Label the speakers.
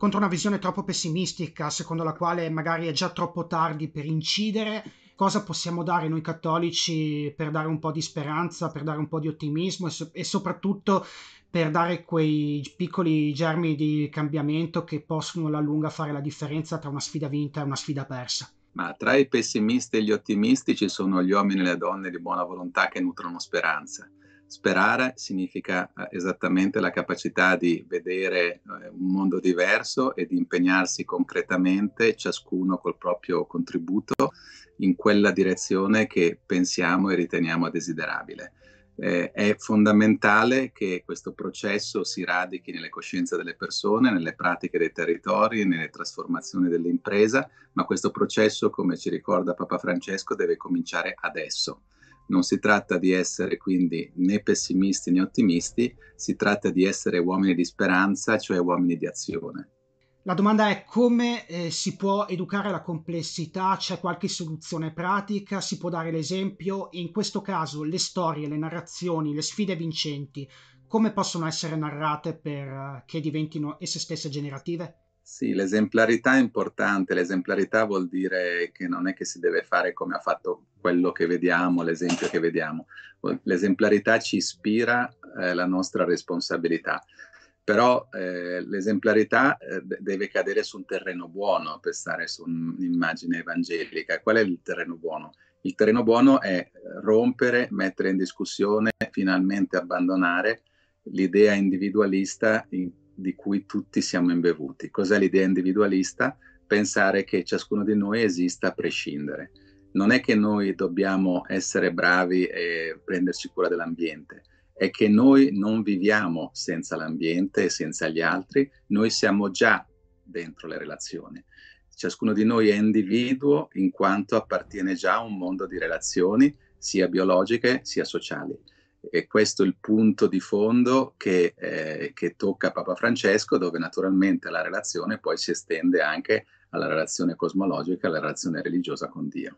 Speaker 1: contro una visione troppo pessimistica, secondo la quale magari è già troppo tardi per incidere, cosa possiamo dare noi cattolici per dare un po' di speranza, per dare un po' di ottimismo e, so- e soprattutto per dare quei piccoli germi di cambiamento che possono alla lunga fare la differenza tra una sfida vinta e una sfida persa.
Speaker 2: Ma tra i pessimisti e gli ottimisti ci sono gli uomini e le donne di buona volontà che nutrono speranza. Sperare significa eh, esattamente la capacità di vedere eh, un mondo diverso e di impegnarsi concretamente, ciascuno col proprio contributo, in quella direzione che pensiamo e riteniamo desiderabile. Eh, è fondamentale che questo processo si radichi nelle coscienze delle persone, nelle pratiche dei territori, nelle trasformazioni dell'impresa, ma questo processo, come ci ricorda Papa Francesco, deve cominciare adesso. Non si tratta di essere quindi né pessimisti né ottimisti, si tratta di essere uomini di speranza, cioè uomini di azione.
Speaker 1: La domanda è come eh, si può educare la complessità? C'è qualche soluzione pratica? Si può dare l'esempio? In questo caso le storie, le narrazioni, le sfide vincenti, come possono essere narrate perché eh, diventino esse stesse generative?
Speaker 2: Sì, l'esemplarità è importante, l'esemplarità vuol dire che non è che si deve fare come ha fatto quello che vediamo, l'esempio che vediamo, l'esemplarità ci ispira eh, la nostra responsabilità, però eh, l'esemplarità eh, deve cadere su un terreno buono per stare su un'immagine evangelica. Qual è il terreno buono? Il terreno buono è rompere, mettere in discussione, finalmente abbandonare l'idea individualista in di cui tutti siamo imbevuti. Cos'è l'idea individualista? Pensare che ciascuno di noi esista a prescindere. Non è che noi dobbiamo essere bravi e prenderci cura dell'ambiente, è che noi non viviamo senza l'ambiente e senza gli altri, noi siamo già dentro le relazioni. Ciascuno di noi è individuo in quanto appartiene già a un mondo di relazioni, sia biologiche sia sociali e questo è il punto di fondo che, eh, che tocca Papa Francesco, dove naturalmente la relazione poi si estende anche alla relazione cosmologica, alla relazione religiosa con Dio.